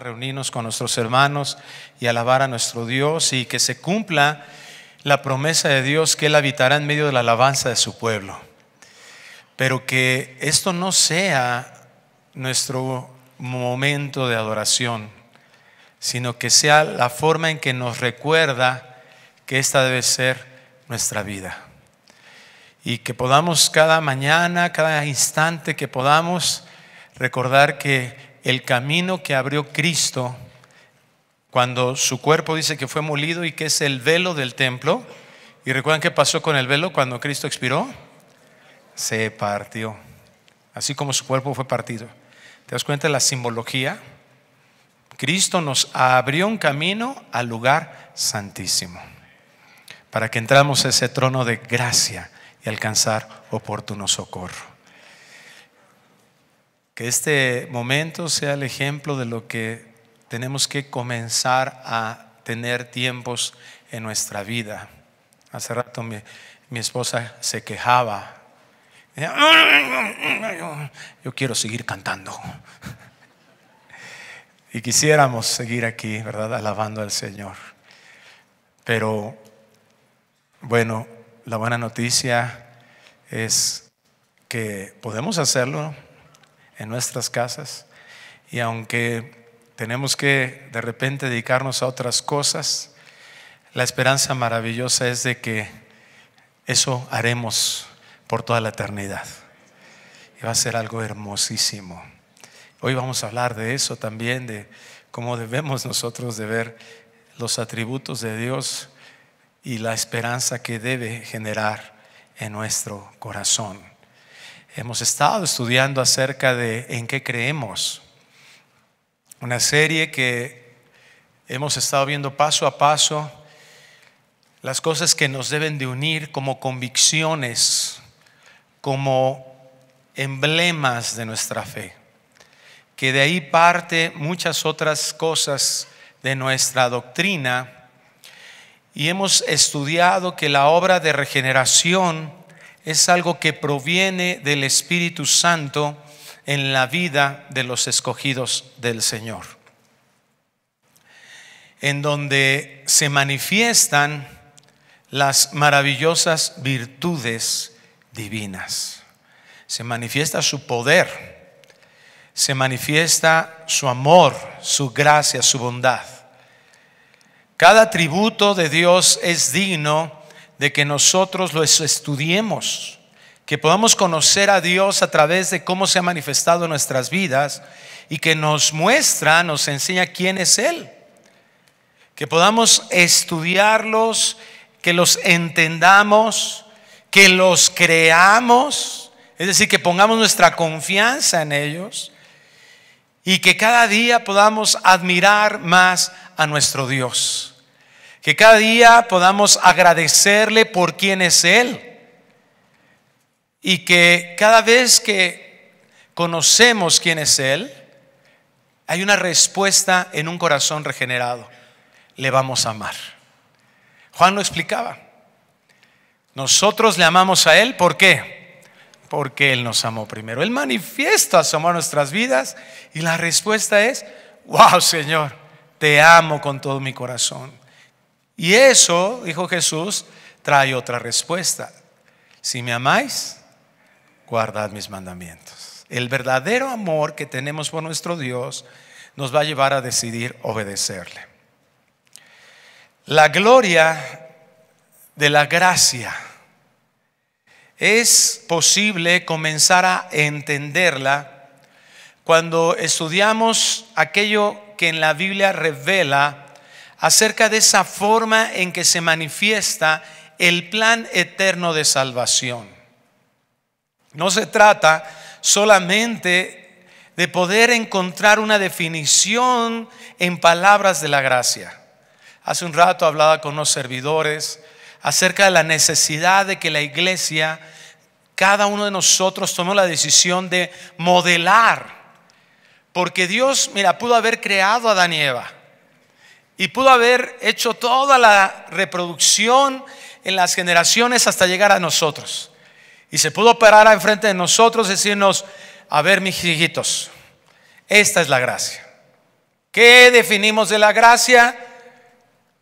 reunirnos con nuestros hermanos y alabar a nuestro Dios y que se cumpla la promesa de Dios que Él habitará en medio de la alabanza de su pueblo. Pero que esto no sea nuestro momento de adoración, sino que sea la forma en que nos recuerda que esta debe ser nuestra vida. Y que podamos cada mañana, cada instante que podamos recordar que el camino que abrió Cristo cuando su cuerpo dice que fue molido y que es el velo del templo. ¿Y recuerdan qué pasó con el velo cuando Cristo expiró? Se partió, así como su cuerpo fue partido. ¿Te das cuenta de la simbología? Cristo nos abrió un camino al lugar santísimo para que entramos a ese trono de gracia y alcanzar oportuno socorro. Que este momento sea el ejemplo de lo que tenemos que comenzar a tener tiempos en nuestra vida. Hace rato mi, esposa se quejaba. Yo quiero seguir cantando. Y quisiéramos seguir aquí, ¿verdad? Alabando al Señor. Pero, bueno, la buena noticia es que podemos hacerlo en nuestras casas. Y aunque tenemos que de repente dedicarnos a otras cosas, la esperanza maravillosa es de que eso haremos por toda la eternidad. Y va a ser algo hermosísimo. Hoy vamos a hablar de eso también, de cómo debemos nosotros de ver los atributos de Dios y la esperanza que debe generar en nuestro corazón. Hemos estado estudiando acerca de en qué creemos. Una serie que hemos estado viendo paso a paso las cosas que nos deben de unir como convicciones, como emblemas de nuestra fe. Que de ahí parte muchas otras cosas de nuestra doctrina. Y hemos estudiado que la obra de regeneración es algo que proviene del Espíritu Santo en la vida de los escogidos del Señor, en donde se manifiestan las maravillosas virtudes divinas. Se manifiesta su poder, se manifiesta su amor, su gracia, su bondad. Cada tributo de Dios es digno de que nosotros los estudiemos, que podamos conocer a Dios a través de cómo se ha manifestado en nuestras vidas y que nos muestra, nos enseña quién es Él. Que podamos estudiarlos, que los entendamos, que los creamos, es decir, que pongamos nuestra confianza en ellos y que cada día podamos admirar más a nuestro Dios. Que cada día podamos agradecerle por quién es Él. Y que cada vez que conocemos quién es Él, hay una respuesta en un corazón regenerado. Le vamos a amar. Juan lo explicaba. Nosotros le amamos a Él, ¿por qué? Porque Él nos amó primero. Él manifiesta su amor a nuestras vidas y la respuesta es, wow Señor, te amo con todo mi corazón. Y eso, dijo Jesús, trae otra respuesta. Si me amáis, guardad mis mandamientos. El verdadero amor que tenemos por nuestro Dios nos va a llevar a decidir obedecerle. La gloria de la gracia es posible comenzar a entenderla cuando estudiamos aquello que en la Biblia revela acerca de esa forma en que se manifiesta el plan eterno de salvación. No se trata solamente de poder encontrar una definición en palabras de la gracia. Hace un rato hablaba con los servidores acerca de la necesidad de que la iglesia, cada uno de nosotros, tomó la decisión de modelar. Porque Dios, mira, pudo haber creado a Adán y Eva y pudo haber hecho toda la reproducción en las generaciones hasta llegar a nosotros. Y se pudo parar enfrente de nosotros, decirnos, a ver mis hijitos, esta es la gracia. ¿Qué definimos de la gracia?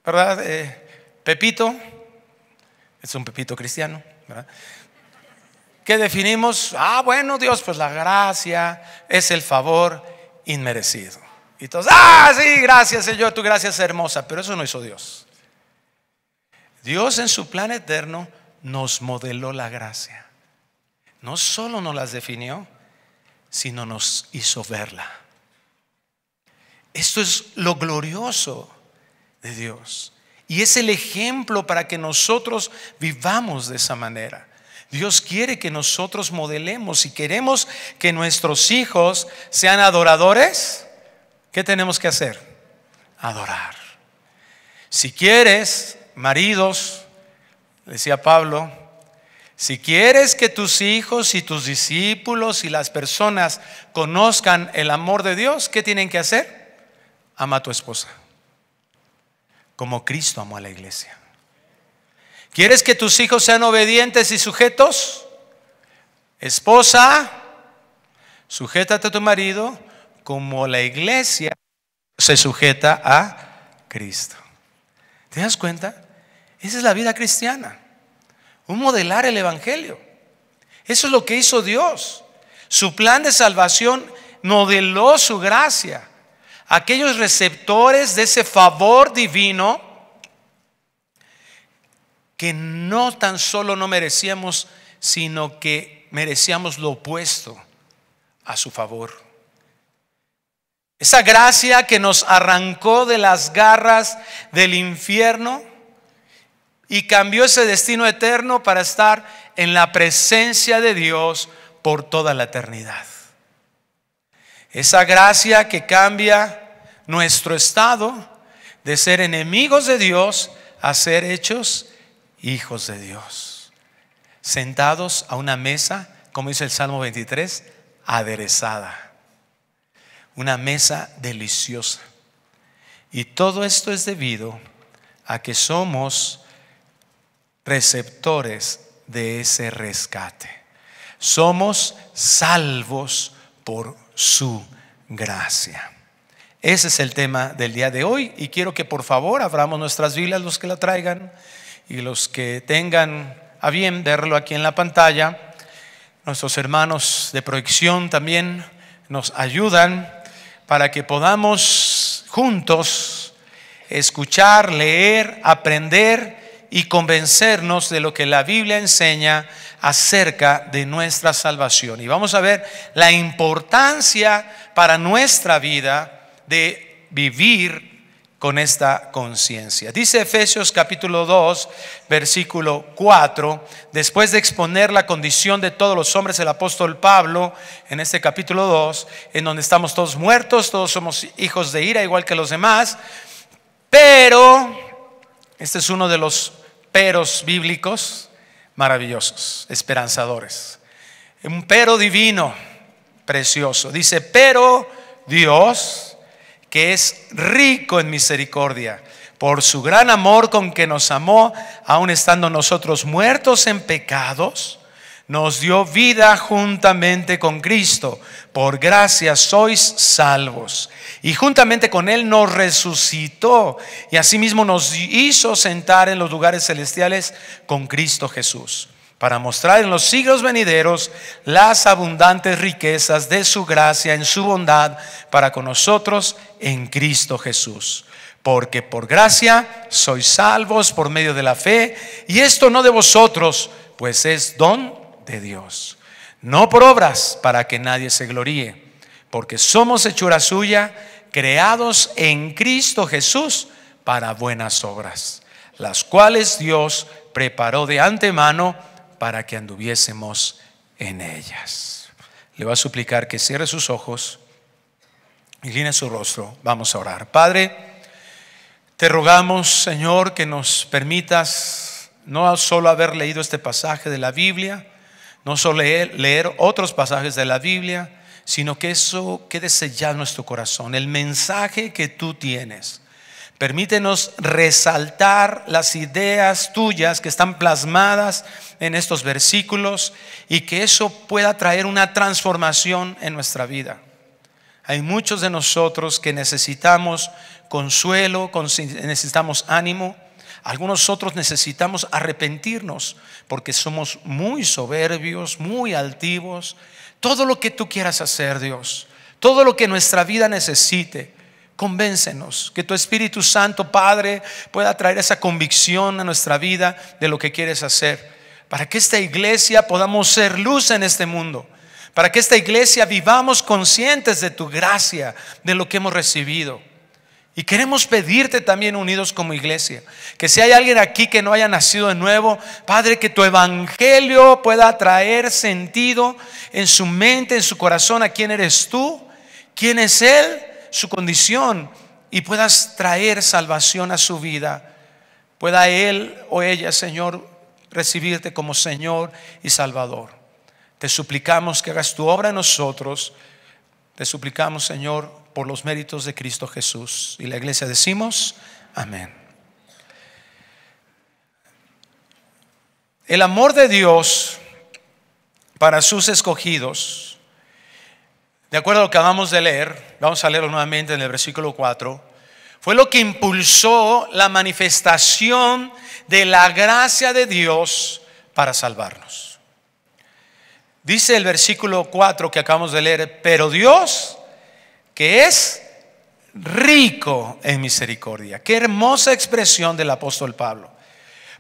¿Verdad? Eh, Pepito, es un Pepito cristiano, ¿verdad? ¿Qué definimos? Ah, bueno, Dios, pues la gracia es el favor inmerecido. Y todos, ah, sí, gracias Señor, tu gracia es hermosa, pero eso no hizo Dios. Dios en su plan eterno nos modeló la gracia. No solo nos las definió, sino nos hizo verla. Esto es lo glorioso de Dios. Y es el ejemplo para que nosotros vivamos de esa manera. Dios quiere que nosotros modelemos y queremos que nuestros hijos sean adoradores ¿Qué tenemos que hacer? Adorar. Si quieres, maridos, decía Pablo, si quieres que tus hijos y tus discípulos y las personas conozcan el amor de Dios, ¿qué tienen que hacer? Ama a tu esposa, como Cristo amó a la iglesia. ¿Quieres que tus hijos sean obedientes y sujetos? Esposa, sujétate a tu marido como la iglesia se sujeta a Cristo. ¿Te das cuenta? Esa es la vida cristiana. Un modelar el Evangelio. Eso es lo que hizo Dios. Su plan de salvación modeló su gracia. Aquellos receptores de ese favor divino que no tan solo no merecíamos, sino que merecíamos lo opuesto a su favor. Esa gracia que nos arrancó de las garras del infierno y cambió ese destino eterno para estar en la presencia de Dios por toda la eternidad. Esa gracia que cambia nuestro estado de ser enemigos de Dios a ser hechos hijos de Dios. Sentados a una mesa, como dice el Salmo 23, aderezada una mesa deliciosa. Y todo esto es debido a que somos receptores de ese rescate. Somos salvos por su gracia. Ese es el tema del día de hoy y quiero que por favor abramos nuestras Biblias los que la traigan y los que tengan a bien verlo aquí en la pantalla. Nuestros hermanos de proyección también nos ayudan para que podamos juntos escuchar, leer, aprender y convencernos de lo que la Biblia enseña acerca de nuestra salvación. Y vamos a ver la importancia para nuestra vida de vivir con esta conciencia. Dice Efesios capítulo 2, versículo 4, después de exponer la condición de todos los hombres, el apóstol Pablo, en este capítulo 2, en donde estamos todos muertos, todos somos hijos de ira, igual que los demás, pero, este es uno de los peros bíblicos maravillosos, esperanzadores, un pero divino, precioso. Dice, pero Dios, que es rico en misericordia, por su gran amor con que nos amó, aun estando nosotros muertos en pecados, nos dio vida juntamente con Cristo. Por gracia sois salvos. Y juntamente con Él nos resucitó y asimismo nos hizo sentar en los lugares celestiales con Cristo Jesús para mostrar en los siglos venideros las abundantes riquezas de su gracia en su bondad para con nosotros en Cristo Jesús. Porque por gracia sois salvos por medio de la fe, y esto no de vosotros, pues es don de Dios. No por obras para que nadie se gloríe, porque somos hechura suya, creados en Cristo Jesús para buenas obras, las cuales Dios preparó de antemano para que anduviésemos en ellas. Le voy a suplicar que cierre sus ojos, incline su rostro, vamos a orar. Padre, te rogamos, Señor, que nos permitas no solo haber leído este pasaje de la Biblia, no solo leer, leer otros pasajes de la Biblia, sino que eso quede sellado en nuestro corazón, el mensaje que tú tienes Permítenos resaltar las ideas tuyas que están plasmadas en estos versículos y que eso pueda traer una transformación en nuestra vida. Hay muchos de nosotros que necesitamos consuelo, necesitamos ánimo. Algunos otros necesitamos arrepentirnos porque somos muy soberbios, muy altivos. Todo lo que tú quieras hacer, Dios, todo lo que nuestra vida necesite, Convéncenos, que tu Espíritu Santo, Padre, pueda traer esa convicción a nuestra vida de lo que quieres hacer, para que esta iglesia podamos ser luz en este mundo, para que esta iglesia vivamos conscientes de tu gracia, de lo que hemos recibido. Y queremos pedirte también unidos como iglesia, que si hay alguien aquí que no haya nacido de nuevo, Padre, que tu evangelio pueda traer sentido en su mente, en su corazón, a quién eres tú, quién es Él su condición y puedas traer salvación a su vida. Pueda él o ella, Señor, recibirte como Señor y Salvador. Te suplicamos que hagas tu obra en nosotros. Te suplicamos, Señor, por los méritos de Cristo Jesús. Y la iglesia decimos, amén. El amor de Dios para sus escogidos de acuerdo a lo que acabamos de leer, vamos a leerlo nuevamente en el versículo 4, fue lo que impulsó la manifestación de la gracia de Dios para salvarnos. Dice el versículo 4 que acabamos de leer, pero Dios, que es rico en misericordia, qué hermosa expresión del apóstol Pablo,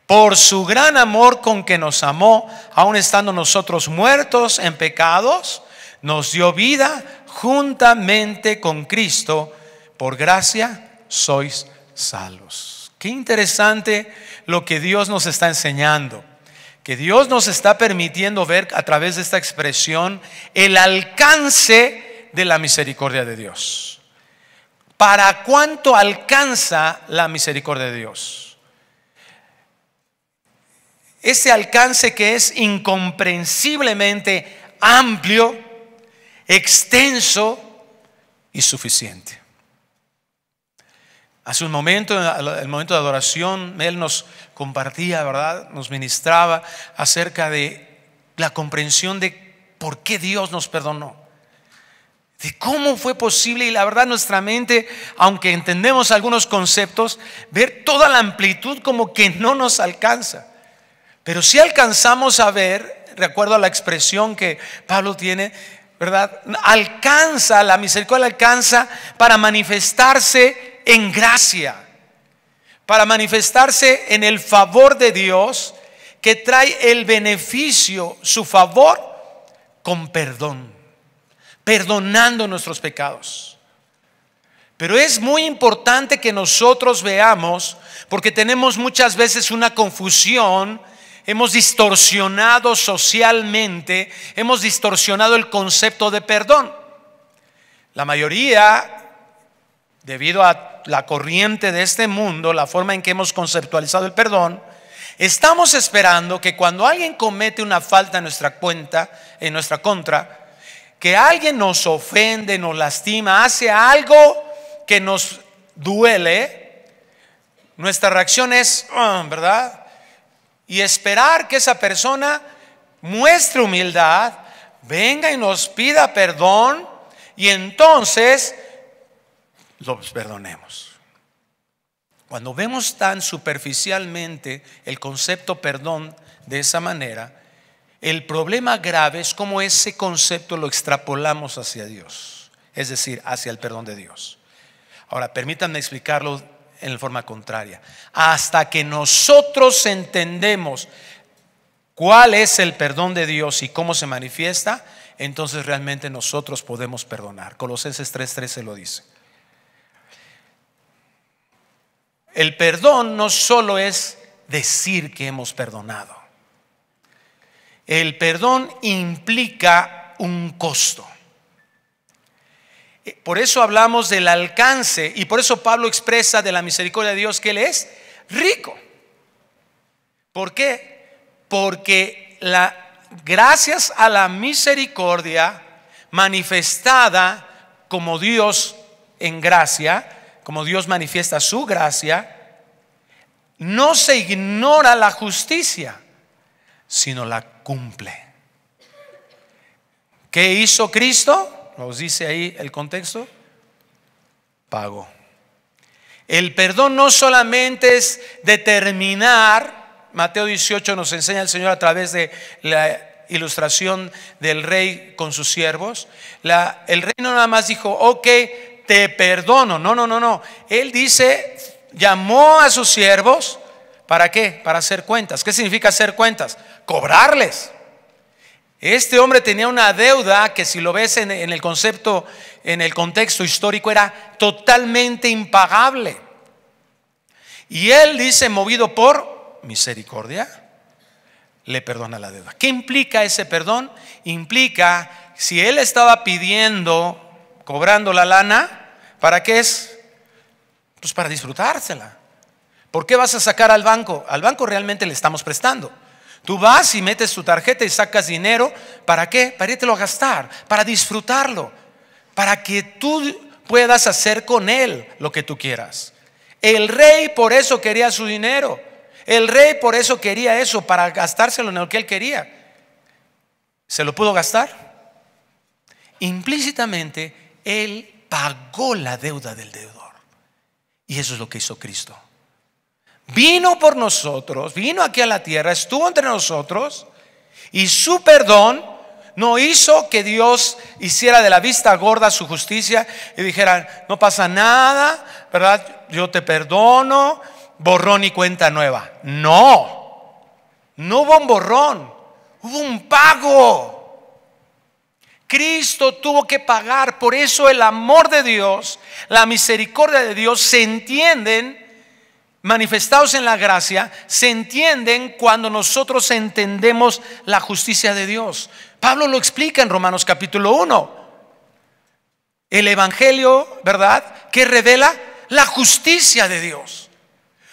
por su gran amor con que nos amó, aun estando nosotros muertos en pecados, nos dio vida juntamente con Cristo, por gracia sois salvos. Qué interesante lo que Dios nos está enseñando, que Dios nos está permitiendo ver a través de esta expresión el alcance de la misericordia de Dios. ¿Para cuánto alcanza la misericordia de Dios? Ese alcance que es incomprensiblemente amplio extenso y suficiente. Hace un momento, en el momento de adoración, él nos compartía, ¿verdad? Nos ministraba acerca de la comprensión de por qué Dios nos perdonó. De cómo fue posible, y la verdad nuestra mente, aunque entendemos algunos conceptos, ver toda la amplitud como que no nos alcanza. Pero si alcanzamos a ver, recuerdo la expresión que Pablo tiene, ¿verdad? Alcanza, la misericordia alcanza para manifestarse en gracia, para manifestarse en el favor de Dios que trae el beneficio, su favor, con perdón, perdonando nuestros pecados. Pero es muy importante que nosotros veamos, porque tenemos muchas veces una confusión hemos distorsionado socialmente, hemos distorsionado el concepto de perdón. La mayoría, debido a la corriente de este mundo, la forma en que hemos conceptualizado el perdón, estamos esperando que cuando alguien comete una falta en nuestra cuenta, en nuestra contra, que alguien nos ofende, nos lastima, hace algo que nos duele, nuestra reacción es, ah, ¿verdad? y esperar que esa persona muestre humildad, venga y nos pida perdón y entonces los perdonemos. Cuando vemos tan superficialmente el concepto perdón de esa manera, el problema grave es cómo ese concepto lo extrapolamos hacia Dios, es decir, hacia el perdón de Dios. Ahora, permítanme explicarlo en forma contraria. Hasta que nosotros entendemos cuál es el perdón de Dios y cómo se manifiesta, entonces realmente nosotros podemos perdonar. Colosenses 3:13 lo dice. El perdón no solo es decir que hemos perdonado. El perdón implica un costo. Por eso hablamos del alcance y por eso Pablo expresa de la misericordia de Dios que Él es rico. ¿Por qué? Porque gracias a la misericordia manifestada como Dios en gracia, como Dios manifiesta su gracia, no se ignora la justicia, sino la cumple. ¿Qué hizo Cristo? ¿Nos dice ahí el contexto? Pago. El perdón no solamente es determinar, Mateo 18 nos enseña el Señor a través de la ilustración del rey con sus siervos. el rey no nada más dijo, ok, te perdono. No, no, no, no. Él dice, llamó a sus siervos, ¿para qué? Para hacer cuentas. ¿Qué significa hacer cuentas? Cobrarles. Este hombre tenía una deuda que si lo ves en, el concepto, en el contexto histórico, era totalmente impagable. Y él dice, movido por misericordia, le perdona la deuda. ¿Qué implica ese perdón? Implica, si él estaba pidiendo, cobrando la lana, ¿para qué es? Pues para disfrutársela. ¿Por qué vas a sacar al banco? Al banco realmente le estamos prestando. Tú vas y metes tu tarjeta y sacas dinero. ¿Para qué? Para irte a gastar, para disfrutarlo, para que tú puedas hacer con él lo que tú quieras. El rey por eso quería su dinero. El rey por eso quería eso, para gastárselo en lo que él quería. ¿Se lo pudo gastar? Implícitamente, él pagó la deuda del deudor. Y eso es lo que hizo Cristo vino por nosotros, vino aquí a la tierra, estuvo entre nosotros y su perdón no hizo que Dios hiciera de la vista gorda su justicia y dijera, no pasa nada, ¿verdad? Yo te perdono, borrón y cuenta nueva. No, no hubo un borrón, hubo un pago. Cristo tuvo que pagar, por eso el amor de Dios, la misericordia de Dios se entienden manifestados en la gracia, se entienden cuando nosotros entendemos la justicia de Dios. Pablo lo explica en Romanos capítulo 1. El Evangelio, ¿verdad? Que revela la justicia de Dios.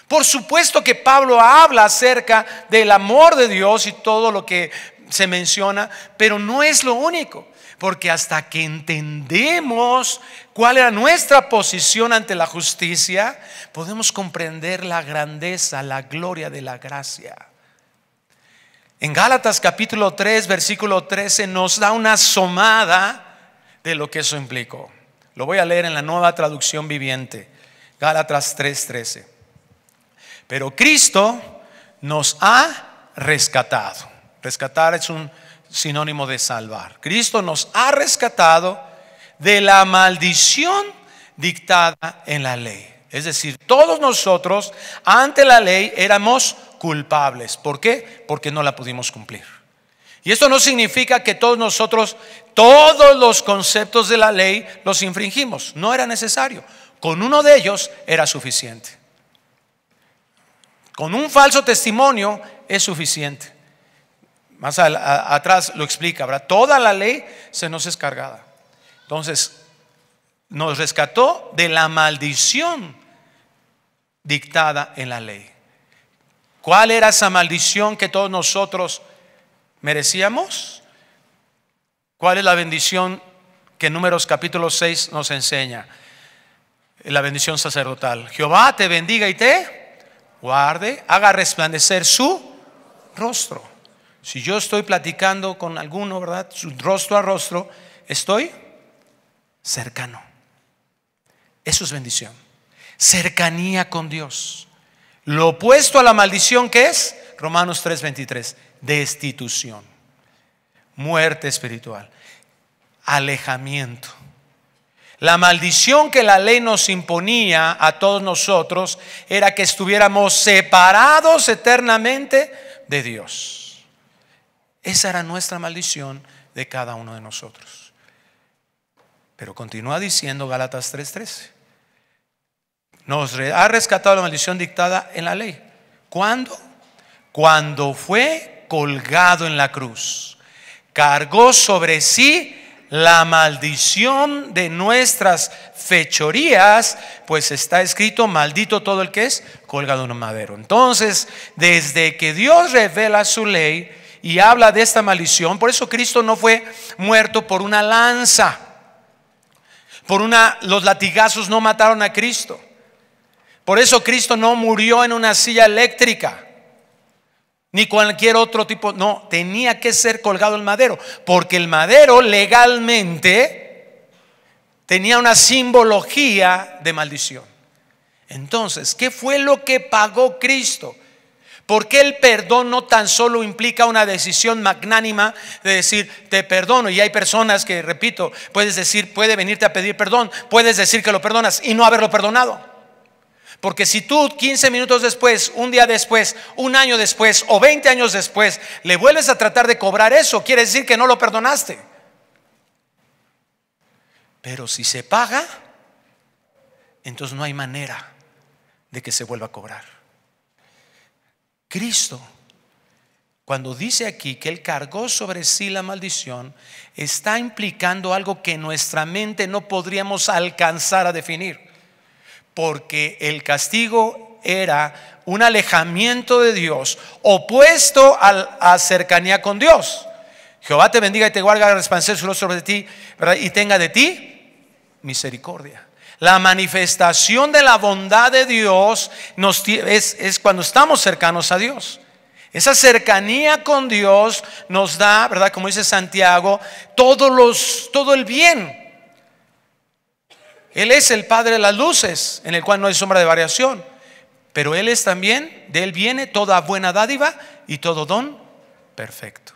Por supuesto que Pablo habla acerca del amor de Dios y todo lo que se menciona, pero no es lo único. Porque hasta que entendemos cuál era nuestra posición ante la justicia, podemos comprender la grandeza, la gloria de la gracia. En Gálatas capítulo 3, versículo 13 nos da una somada de lo que eso implicó. Lo voy a leer en la nueva traducción viviente. Gálatas 13 Pero Cristo nos ha rescatado. Rescatar es un sinónimo de salvar. Cristo nos ha rescatado de la maldición dictada en la ley. Es decir, todos nosotros ante la ley éramos culpables. ¿Por qué? Porque no la pudimos cumplir. Y esto no significa que todos nosotros, todos los conceptos de la ley los infringimos. No era necesario. Con uno de ellos era suficiente. Con un falso testimonio es suficiente. Más atrás lo explica, ¿verdad? Toda la ley se nos es cargada. Entonces, nos rescató de la maldición dictada en la ley. ¿Cuál era esa maldición que todos nosotros merecíamos? ¿Cuál es la bendición que Números capítulo 6 nos enseña? La bendición sacerdotal. Jehová te bendiga y te guarde, haga resplandecer su rostro. Si yo estoy platicando con alguno, ¿verdad? Rostro a rostro, estoy cercano. Eso es bendición. Cercanía con Dios. Lo opuesto a la maldición que es, Romanos 3:23, destitución, muerte espiritual, alejamiento. La maldición que la ley nos imponía a todos nosotros era que estuviéramos separados eternamente de Dios. Esa era nuestra maldición de cada uno de nosotros. Pero continúa diciendo Galatas 3:13. Nos ha rescatado la maldición dictada en la ley. ¿Cuándo? Cuando fue colgado en la cruz. Cargó sobre sí la maldición de nuestras fechorías, pues está escrito, maldito todo el que es colgado en un madero. Entonces, desde que Dios revela su ley, y habla de esta maldición. Por eso Cristo no fue muerto por una lanza. Por una los latigazos no mataron a Cristo. Por eso Cristo no murió en una silla eléctrica. Ni cualquier otro tipo, no, tenía que ser colgado el madero, porque el madero legalmente tenía una simbología de maldición. Entonces, ¿qué fue lo que pagó Cristo? Porque el perdón no tan solo implica una decisión magnánima de decir, te perdono. Y hay personas que, repito, puedes decir, puede venirte a pedir perdón, puedes decir que lo perdonas y no haberlo perdonado. Porque si tú 15 minutos después, un día después, un año después o 20 años después le vuelves a tratar de cobrar eso, quiere decir que no lo perdonaste. Pero si se paga, entonces no hay manera de que se vuelva a cobrar. Cristo, cuando dice aquí que Él cargó sobre sí la maldición, está implicando algo que nuestra mente no podríamos alcanzar a definir, porque el castigo era un alejamiento de Dios, opuesto a, la cercanía con Dios. Jehová te bendiga y te guarda, resplandecer su sobre ti y tenga de ti misericordia. La manifestación de la bondad de Dios es, es cuando estamos cercanos a Dios. Esa cercanía con Dios nos da, ¿verdad? Como dice Santiago, todos los, todo el bien. Él es el Padre de las luces, en el cual no hay sombra de variación. Pero Él es también, de Él viene toda buena dádiva y todo don perfecto.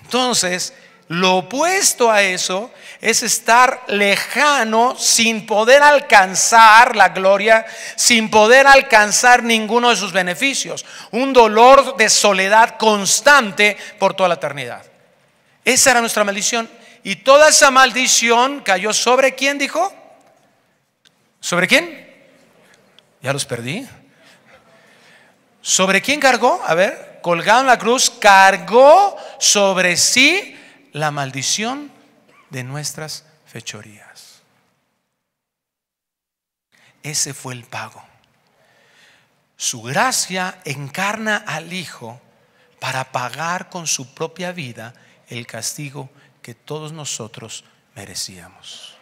Entonces, lo opuesto a eso es estar lejano sin poder alcanzar la gloria, sin poder alcanzar ninguno de sus beneficios. Un dolor de soledad constante por toda la eternidad. Esa era nuestra maldición. Y toda esa maldición cayó sobre quién, dijo. ¿Sobre quién? Ya los perdí. ¿Sobre quién cargó? A ver, colgado en la cruz, cargó sobre sí la maldición de nuestras fechorías. Ese fue el pago. Su gracia encarna al Hijo para pagar con su propia vida el castigo que todos nosotros merecíamos.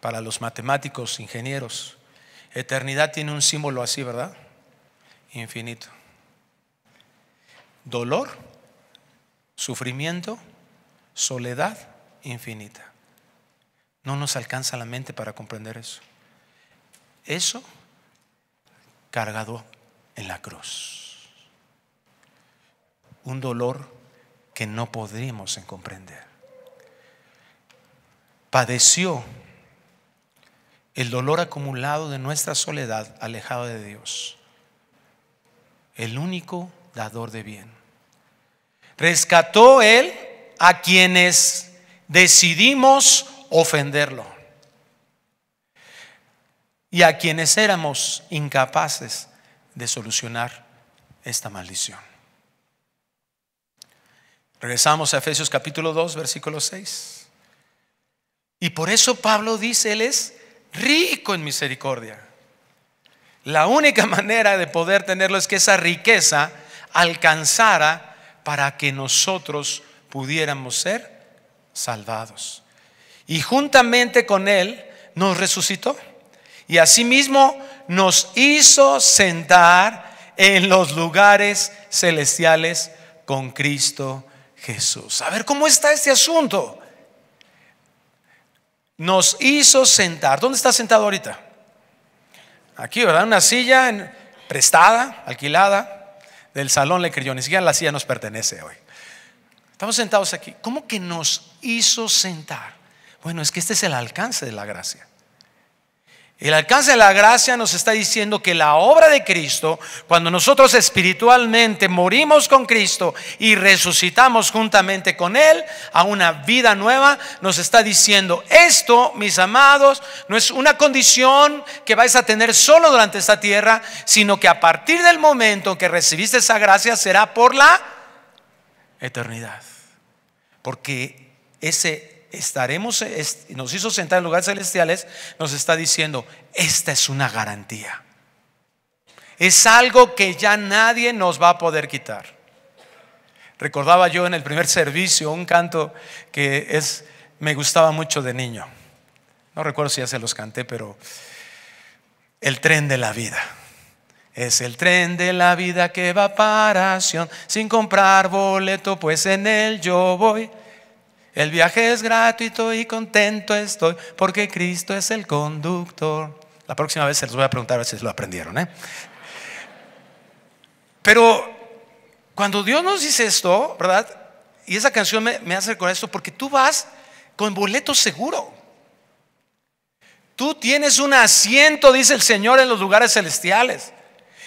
Para los matemáticos, ingenieros, eternidad tiene un símbolo así, ¿verdad? Infinito. Dolor sufrimiento, soledad infinita. No nos alcanza la mente para comprender eso. Eso cargado en la cruz. Un dolor que no podríamos comprender. Padeció el dolor acumulado de nuestra soledad alejado de Dios, el único dador de bien. Rescató Él a quienes decidimos ofenderlo y a quienes éramos incapaces de solucionar esta maldición. Regresamos a Efesios capítulo 2, versículo 6. Y por eso Pablo dice, Él es rico en misericordia. La única manera de poder tenerlo es que esa riqueza alcanzara para que nosotros pudiéramos ser salvados. Y juntamente con Él nos resucitó. Y asimismo nos hizo sentar en los lugares celestiales con Cristo Jesús. A ver, ¿cómo está este asunto? Nos hizo sentar. ¿Dónde está sentado ahorita? Aquí, ¿verdad? Una silla prestada, alquilada del salón le creyó, ni siquiera la silla nos pertenece hoy. Estamos sentados aquí. ¿Cómo que nos hizo sentar? Bueno, es que este es el alcance de la gracia. El alcance de la gracia nos está diciendo que la obra de Cristo, cuando nosotros espiritualmente morimos con Cristo y resucitamos juntamente con Él a una vida nueva, nos está diciendo, esto, mis amados, no es una condición que vais a tener solo durante esta tierra, sino que a partir del momento que recibiste esa gracia será por la eternidad. Porque ese estaremos, nos hizo sentar en lugares celestiales, nos está diciendo, esta es una garantía. Es algo que ya nadie nos va a poder quitar. Recordaba yo en el primer servicio un canto que es, me gustaba mucho de niño. No recuerdo si ya se los canté, pero el tren de la vida. Es el tren de la vida que va para Sion sin comprar boleto, pues en él yo voy. El viaje es gratuito y contento estoy porque Cristo es el conductor. La próxima vez se los voy a preguntar a ver si lo aprendieron. ¿eh? Pero cuando Dios nos dice esto, ¿verdad? Y esa canción me, me hace con esto porque tú vas con boleto seguro. Tú tienes un asiento, dice el Señor, en los lugares celestiales.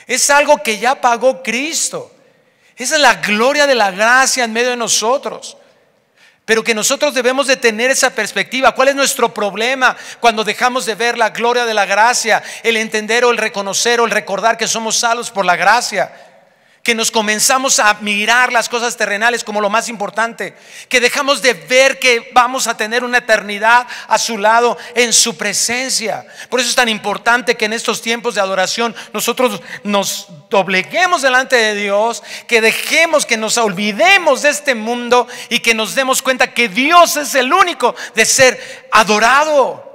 Es algo que ya pagó Cristo. Esa es la gloria de la gracia en medio de nosotros. Pero que nosotros debemos de tener esa perspectiva. ¿Cuál es nuestro problema cuando dejamos de ver la gloria de la gracia? El entender o el reconocer o el recordar que somos salvos por la gracia que nos comenzamos a mirar las cosas terrenales como lo más importante, que dejamos de ver que vamos a tener una eternidad a su lado, en su presencia. Por eso es tan importante que en estos tiempos de adoración nosotros nos dobleguemos delante de Dios, que dejemos que nos olvidemos de este mundo y que nos demos cuenta que Dios es el único de ser adorado.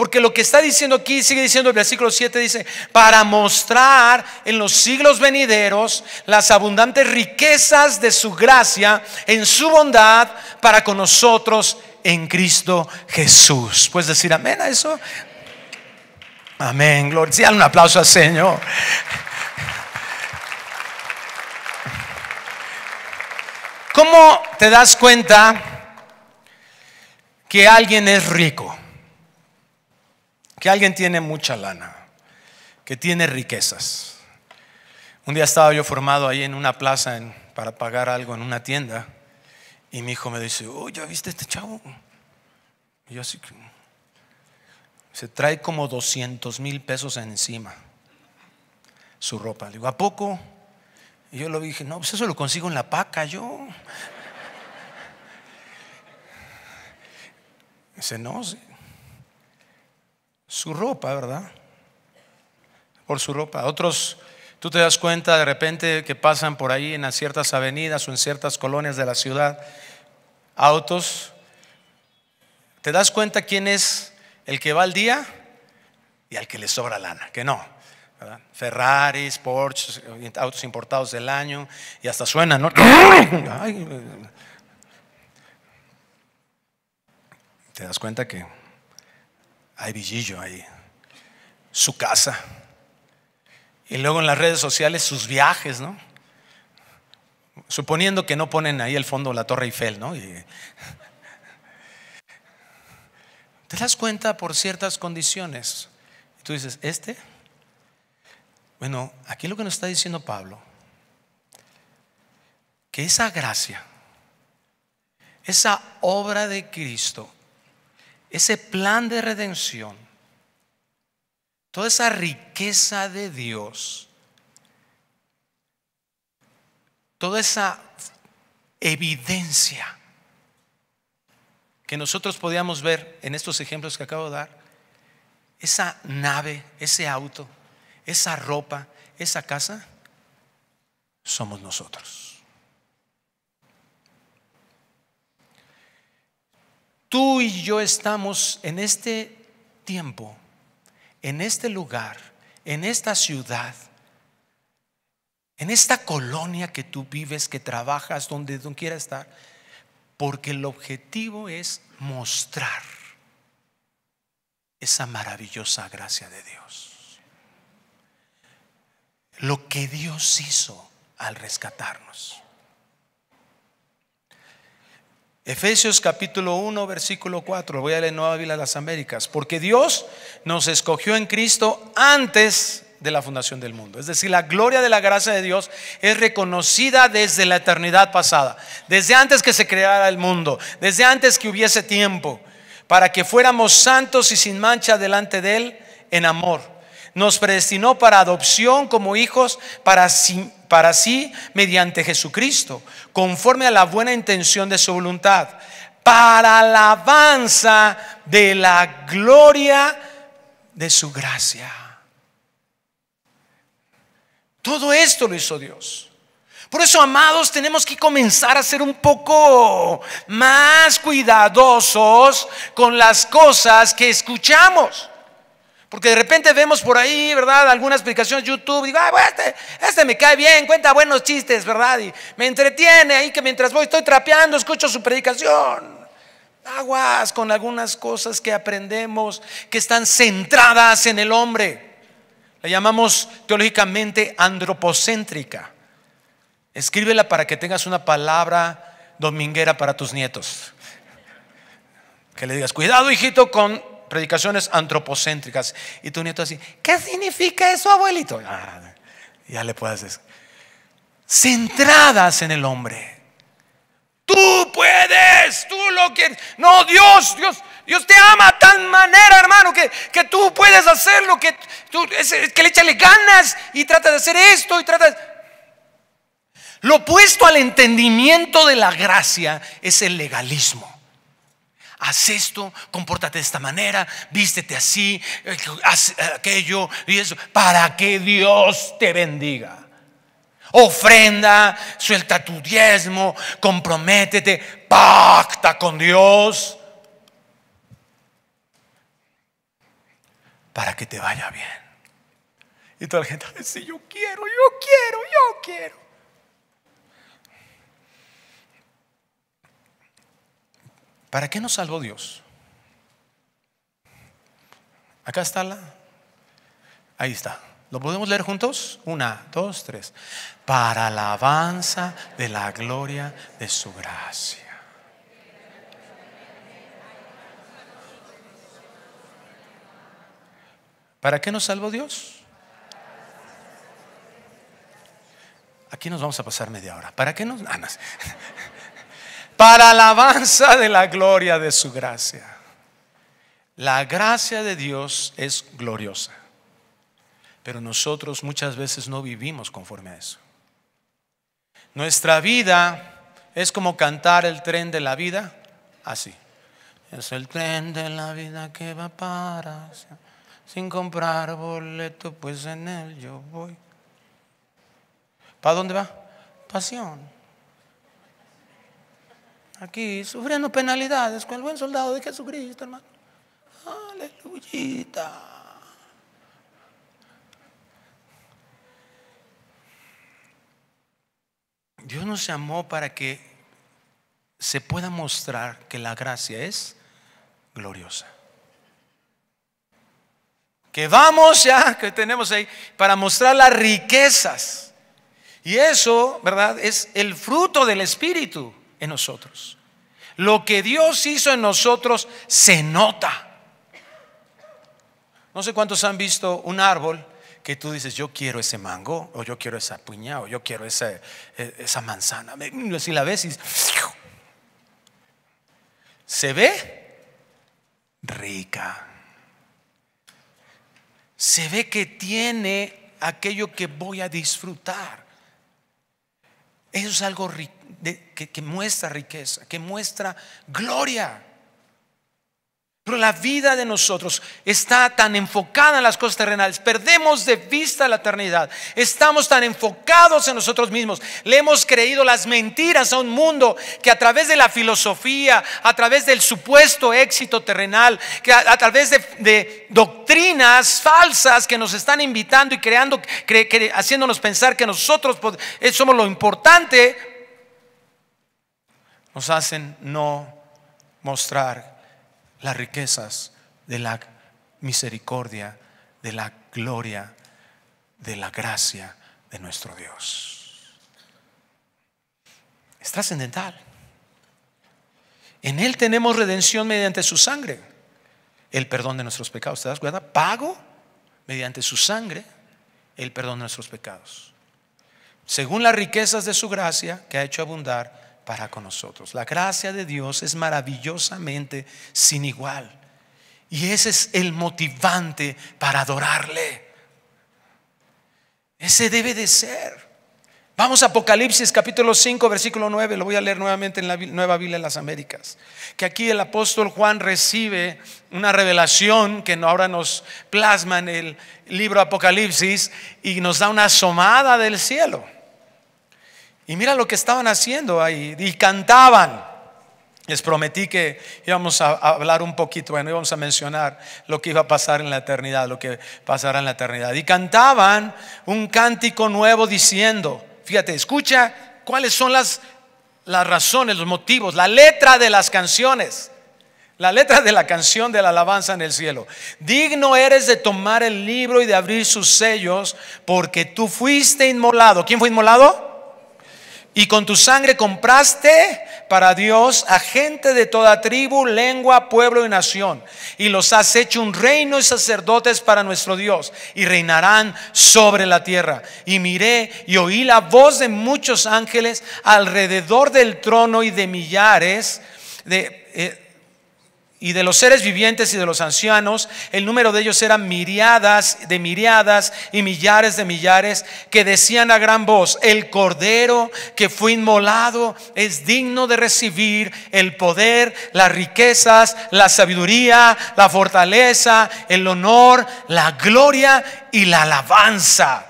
Porque lo que está diciendo aquí, sigue diciendo el versículo 7, dice, para mostrar en los siglos venideros las abundantes riquezas de su gracia en su bondad para con nosotros en Cristo Jesús. ¿Puedes decir amén a eso? Amén, gloria. un aplauso al Señor. ¿Cómo te das cuenta que alguien es rico? Que alguien tiene mucha lana, que tiene riquezas. Un día estaba yo formado ahí en una plaza para pagar algo en una tienda y mi hijo me dice, oh, ¿ya viste este chavo? Y yo así, se trae como 200 mil pesos encima su ropa. Le digo, ¿a poco? Y yo lo dije, no, pues eso lo consigo en la paca yo. Dice, no, sí su ropa, ¿verdad? Por su ropa. Otros, tú te das cuenta de repente que pasan por ahí en ciertas avenidas o en ciertas colonias de la ciudad, autos. ¿Te das cuenta quién es el que va al día y al que le sobra lana? Que no. ¿verdad? Ferraris, Porsche, autos importados del año y hasta suenan, ¿no? te das cuenta que hay Villillo ahí. Su casa. Y luego en las redes sociales sus viajes, ¿no? Suponiendo que no ponen ahí el fondo la Torre Eiffel, ¿no? Te das cuenta por ciertas condiciones. Y tú dices, ¿este? Bueno, aquí lo que nos está diciendo Pablo, que esa gracia, esa obra de Cristo ese plan de redención, toda esa riqueza de Dios, toda esa evidencia que nosotros podíamos ver en estos ejemplos que acabo de dar, esa nave, ese auto, esa ropa, esa casa, somos nosotros. tú y yo estamos en este tiempo, en este lugar, en esta ciudad, en esta colonia que tú vives, que trabajas, donde tú quieras estar, porque el objetivo es mostrar esa maravillosa gracia de Dios. Lo que Dios hizo al rescatarnos. Efesios capítulo 1, versículo 4. Voy a leer Nueva Biblia de las Américas. Porque Dios nos escogió en Cristo antes de la fundación del mundo. Es decir, la gloria de la gracia de Dios es reconocida desde la eternidad pasada, desde antes que se creara el mundo, desde antes que hubiese tiempo, para que fuéramos santos y sin mancha delante de Él en amor nos predestinó para adopción como hijos para sí, mediante Jesucristo, conforme a la buena intención de su voluntad, para la alabanza de la gloria de su gracia. Todo esto lo hizo Dios. Por eso, amados, tenemos que comenzar a ser un poco más cuidadosos con las cosas que escuchamos. Porque de repente vemos por ahí, ¿verdad? Algunas de YouTube, digo, este, este, me cae bien, cuenta buenos chistes, ¿verdad? Y me entretiene ahí que mientras voy estoy trapeando, escucho su predicación. Aguas con algunas cosas que aprendemos que están centradas en el hombre. La llamamos teológicamente antropocéntrica. Escríbela para que tengas una palabra dominguera para tus nietos. Que le digas, cuidado hijito con predicaciones antropocéntricas. Y tu nieto así, ¿qué significa eso, abuelito? Ah, ya le puedes decir. Centradas en el hombre. Tú puedes, tú lo quieres. No, Dios, Dios, Dios te ama de tal manera, hermano, que, tú puedes hacer lo que tú, es, que le echale ganas y trata de hacer esto y trata Lo opuesto al entendimiento de la gracia es el legalismo haz esto, compórtate de esta manera, vístete así, eh, haz eh, aquello y eso, para que Dios te bendiga. Ofrenda, suelta tu diezmo, comprométete, pacta con Dios para que te vaya bien. Y toda la gente, dice yo quiero, yo quiero, yo quiero. ¿Para qué nos salvó Dios? Acá está la. Ahí está. ¿Lo podemos leer juntos? Una, dos, tres. Para la alabanza de la gloria de su gracia. ¿Para qué nos salvó Dios? Aquí nos vamos a pasar media hora. ¿Para qué nos.? Ah, para alabanza de la gloria de su gracia. La gracia de Dios es gloriosa, pero nosotros muchas veces no vivimos conforme a eso. Nuestra vida es como cantar el tren de la vida así. Es el tren de la vida que va para sin comprar boleto, pues en él yo voy. ¿Para dónde va? Pasión aquí sufriendo penalidades con el buen soldado de Jesucristo, hermano. Aleluya. Dios nos llamó para que se pueda mostrar que la gracia es gloriosa. Que vamos ya, que tenemos ahí, para mostrar las riquezas. Y eso, ¿verdad? Es el fruto del Espíritu en nosotros. Lo que Dios hizo en nosotros se nota. No sé cuántos han visto un árbol que tú dices, yo quiero ese mango, o yo quiero esa puña o yo quiero esa, e, esa manzana. Mm, si la ves, y... se ve rica. Se ve que tiene aquello que voy a disfrutar. Eso es algo rico que, muestra riqueza, que muestra gloria. Pero la vida de nosotros está tan enfocada en las cosas terrenales. Perdemos de vista la eternidad. Estamos tan enfocados en nosotros mismos. Le hemos creído las mentiras a un mundo que a través de la filosofía, a través del supuesto éxito terrenal, que a, través de, doctrinas falsas que nos están invitando y creando, haciéndonos pensar que nosotros eh, somos lo importante, nos hacen no mostrar las riquezas de la misericordia, de la gloria, de la gracia de nuestro Dios. Es trascendental. En Él tenemos redención mediante su sangre, el perdón de nuestros pecados. ¿Te das cuenta? Pago mediante su sangre el perdón de nuestros pecados. Según las riquezas de su gracia que ha hecho abundar para con nosotros. La gracia de Dios es maravillosamente sin igual. Y ese es el motivante para adorarle. Ese debe de ser. Vamos a Apocalipsis capítulo 5, versículo 9. Lo voy a leer nuevamente en la Nueva Biblia de las Américas. Que aquí el apóstol Juan recibe una revelación que ahora nos plasma en el libro Apocalipsis y nos da una asomada del cielo. Y mira lo que estaban haciendo ahí. Y cantaban. Les prometí que íbamos a hablar un poquito, bueno, íbamos a mencionar lo que iba a pasar en la eternidad, lo que pasará en la eternidad. Y cantaban un cántico nuevo diciendo, fíjate, escucha cuáles son las, las razones, los motivos, la letra de las canciones, la letra de la canción de la alabanza en el cielo. Digno eres de tomar el libro y de abrir sus sellos, porque tú fuiste inmolado. ¿Quién fue inmolado? Y con tu sangre compraste para Dios a gente de toda tribu, lengua, pueblo y nación. Y los has hecho un reino y sacerdotes para nuestro Dios. Y reinarán sobre la tierra. Y miré y oí la voz de muchos ángeles alrededor del trono y de millares de... Eh, y de los seres vivientes y de los ancianos, el número de ellos era miriadas de miriadas y millares de millares, que decían a gran voz, el cordero que fue inmolado es digno de recibir el poder, las riquezas, la sabiduría, la fortaleza, el honor, la gloria y la alabanza.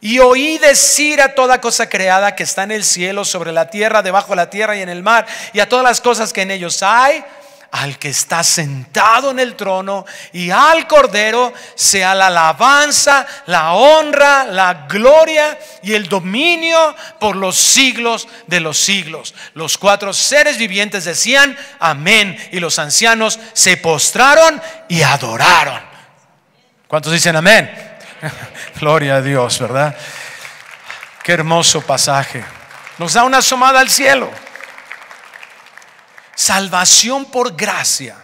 Y oí decir a toda cosa creada que está en el cielo, sobre la tierra, debajo de la tierra y en el mar, y a todas las cosas que en ellos hay, al que está sentado en el trono y al Cordero sea la alabanza, la honra, la gloria y el dominio por los siglos de los siglos. Los cuatro seres vivientes decían, amén. Y los ancianos se postraron y adoraron. ¿Cuántos dicen amén? Gloria a Dios, ¿verdad? Qué hermoso pasaje. Nos da una asomada al cielo salvación por gracia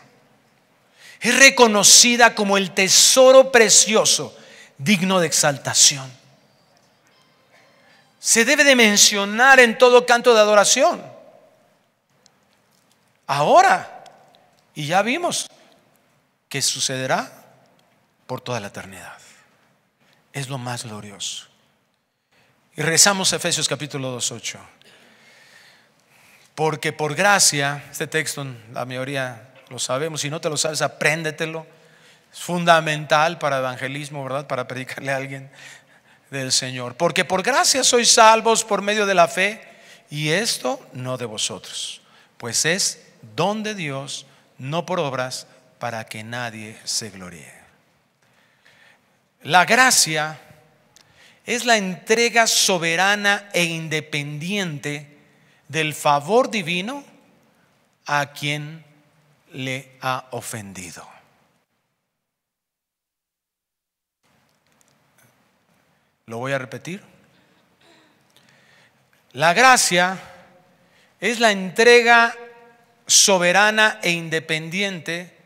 es reconocida como el tesoro precioso digno de exaltación. Se debe de mencionar en todo canto de adoración. Ahora, y ya vimos que sucederá por toda la eternidad. Es lo más glorioso. Y rezamos Efesios capítulo 2.8. Porque por gracia, este texto la mayoría lo sabemos, si no te lo sabes, apréndetelo. Es fundamental para evangelismo, ¿verdad? Para predicarle a alguien del Señor. Porque por gracia sois salvos por medio de la fe, y esto no de vosotros, pues es don de Dios, no por obras, para que nadie se gloríe. La gracia es la entrega soberana e independiente del favor divino a quien le ha ofendido. Lo voy a repetir. La gracia es la entrega soberana e independiente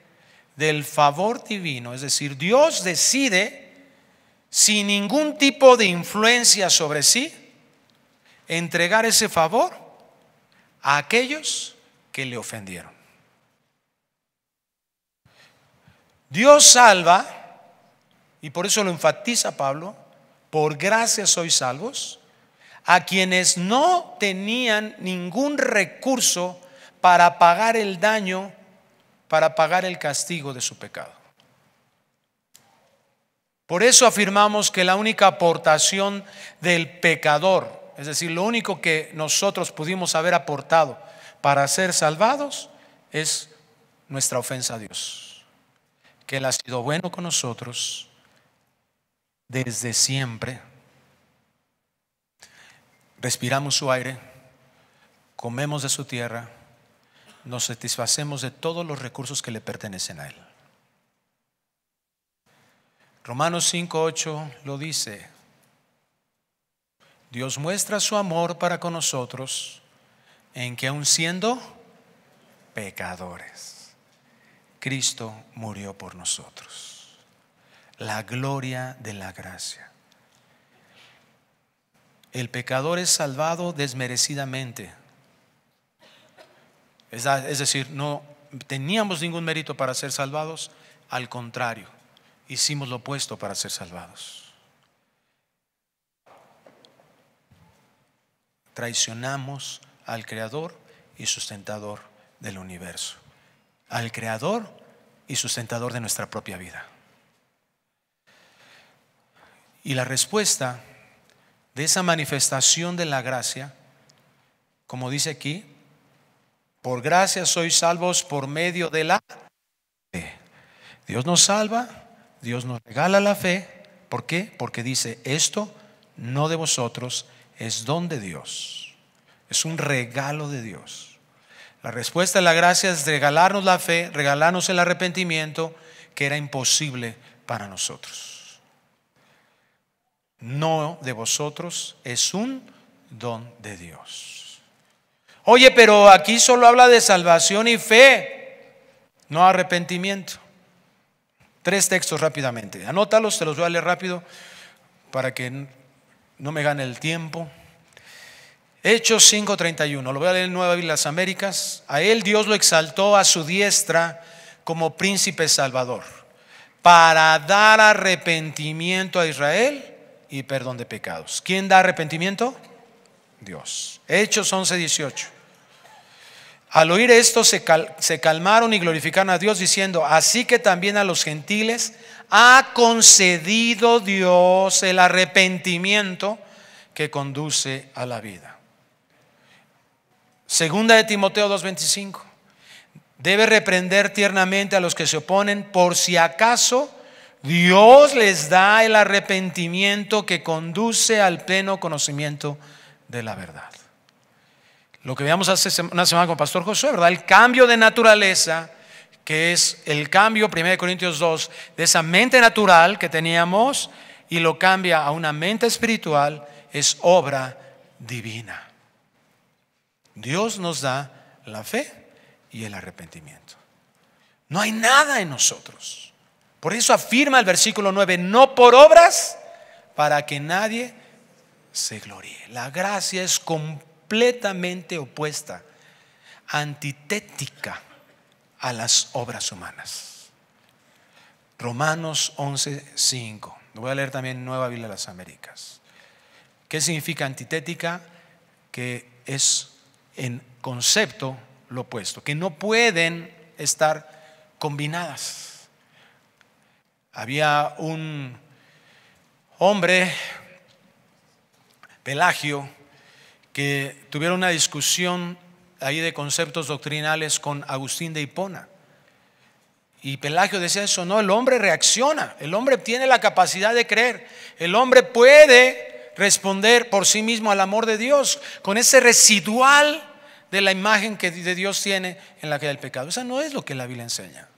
del favor divino. Es decir, Dios decide sin ningún tipo de influencia sobre sí entregar ese favor a aquellos que le ofendieron. Dios salva, y por eso lo enfatiza Pablo, por gracia sois salvos, a quienes no tenían ningún recurso para pagar el daño, para pagar el castigo de su pecado. Por eso afirmamos que la única aportación del pecador es decir, lo único que nosotros pudimos haber aportado para ser salvados es nuestra ofensa a Dios. Que Él ha sido bueno con nosotros desde siempre. Respiramos su aire, comemos de su tierra, nos satisfacemos de todos los recursos que le pertenecen a Él. Romanos 5.8 lo dice, Dios muestra su amor para con nosotros en que aun siendo pecadores, Cristo murió por nosotros. La gloria de la gracia. El pecador es salvado desmerecidamente. Es decir, no teníamos ningún mérito para ser salvados, al contrario, hicimos lo opuesto para ser salvados. traicionamos al Creador y sustentador del universo. Al Creador y sustentador de nuestra propia vida. Y la respuesta de esa manifestación de la gracia, como dice aquí, por gracia sois salvos por medio de la fe. Dios nos salva, Dios nos regala la fe. ¿Por qué? Porque dice, esto no de vosotros, es don de Dios, es un regalo de Dios. La respuesta de la gracia es regalarnos la fe, regalarnos el arrepentimiento que era imposible para nosotros. No de vosotros es un don de Dios. Oye, pero aquí solo habla de salvación y fe, no arrepentimiento. Tres textos rápidamente. Anótalos, te los voy a leer rápido para que no me gana el tiempo. Hechos 5:31, lo voy a leer en Nueva Biblia las Américas. A él Dios lo exaltó a su diestra como príncipe salvador, para dar arrepentimiento a Israel y perdón de pecados. ¿Quién da arrepentimiento? Dios. Hechos 11:18. Al oír esto se, se calmaron y glorificaron a Dios diciendo, así que también a los gentiles ha concedido Dios el arrepentimiento que conduce a la vida. Segunda de Timoteo 2:25. Debe reprender tiernamente a los que se oponen por si acaso Dios les da el arrepentimiento que conduce al pleno conocimiento de la verdad. Lo que veamos hace una semana con Pastor Josué, ¿verdad? El cambio de naturaleza que es el cambio, 1 Corintios 2, de esa mente natural que teníamos y lo cambia a una mente espiritual, es obra divina. Dios nos da la fe y el arrepentimiento. No hay nada en nosotros. Por eso afirma el versículo 9, no por obras, para que nadie se gloríe. La gracia es completamente opuesta, antitética a las obras humanas. Romanos 11.5. Lo voy a leer también Nueva Biblia de las Américas. ¿Qué significa antitética? Que es en concepto lo opuesto, que no pueden estar combinadas. Había un hombre, Pelagio, que tuvieron una discusión ahí de conceptos doctrinales con Agustín de Hipona. Y Pelagio decía eso, no, el hombre reacciona, el hombre tiene la capacidad de creer, el hombre puede responder por sí mismo al amor de Dios, con ese residual de la imagen que de Dios tiene en la que del pecado. Eso no es lo que la Biblia enseña.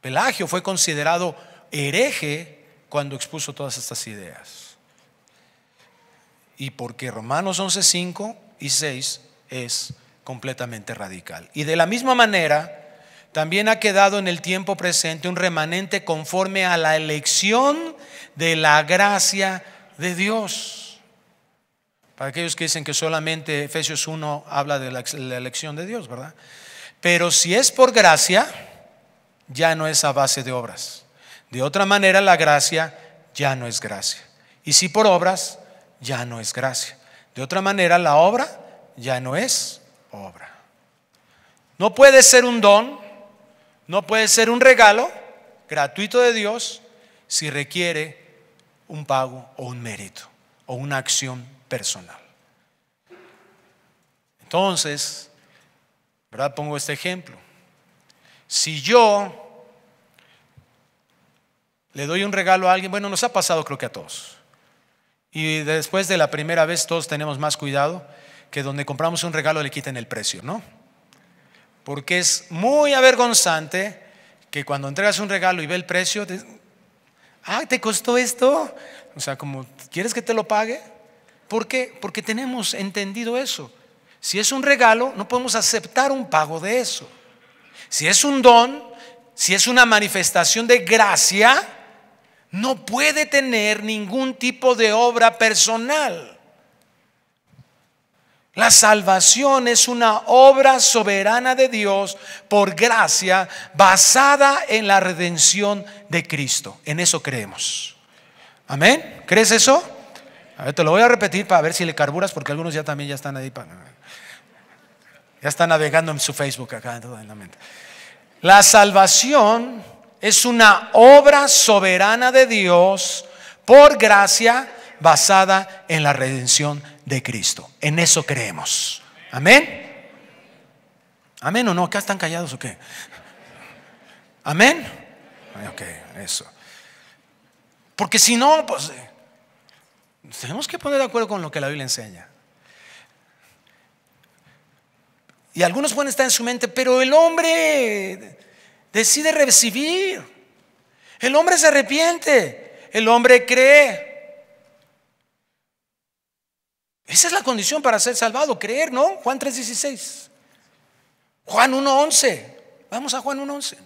Pelagio fue considerado hereje cuando expuso todas estas ideas. Y porque Romanos 11, 5 y 6 es completamente radical. Y de la misma manera, también ha quedado en el tiempo presente un remanente conforme a la elección de la gracia de Dios. Para aquellos que dicen que solamente Efesios 1 habla de la, elección de Dios, ¿verdad? Pero si es por gracia, ya no es a base de obras. De otra manera, la gracia ya no es gracia. Y si por obras, ya no es gracia. De otra manera, la obra ya no es obra. No puede ser un don, no puede ser un regalo gratuito de Dios si requiere un pago o un mérito o una acción personal. Entonces, ¿verdad? Pongo este ejemplo. Si yo le doy un regalo a alguien, bueno, nos ha pasado creo que a todos. Y después de la primera vez todos tenemos más cuidado que donde compramos un regalo le quiten el precio, ¿no? Porque es muy avergonzante que cuando entregas un regalo y ve el precio, te, ah, ¿te costó esto? O sea, como, ¿quieres que te lo pague? ¿Por Porque tenemos entendido eso. Si es un regalo, no podemos aceptar un pago de eso. Si es un don, si es una manifestación de gracia, no puede tener ningún tipo de obra personal. La salvación es una obra soberana de Dios por gracia basada en la redención de Cristo. En eso creemos. Amén. ¿Crees eso? A ver, te lo voy a repetir para ver si le carburas porque algunos ya también ya están ahí. Para, ya están navegando en su Facebook acá en la La salvación es una obra soberana de Dios por gracia basada en la redención de Cristo. En eso creemos. Amén. Amén o no, acá están callados o qué. Amén. Ok, eso. Porque si no, pues eh, tenemos que poner de acuerdo con lo que la Biblia enseña. Y algunos pueden estar en su mente, pero el hombre decide recibir. El hombre se arrepiente. El hombre cree. Esa es la condición para ser salvado, creer, ¿no? Juan 3:16. Juan 1:11. Vamos a Juan 1:11.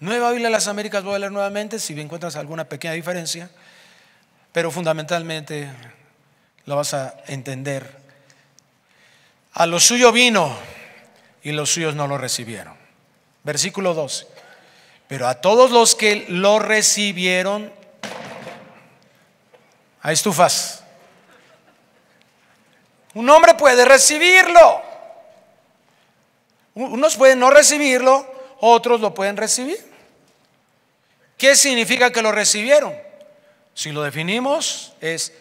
Nueva Biblia de las Américas, voy a leer nuevamente si encuentras alguna pequeña diferencia, pero fundamentalmente Lo vas a entender. A lo suyo vino y los suyos no lo recibieron. Versículo 12. Pero a todos los que lo recibieron, a estufas un hombre puede recibirlo. Unos pueden no recibirlo, otros lo pueden recibir. ¿Qué significa que lo recibieron? Si lo definimos, es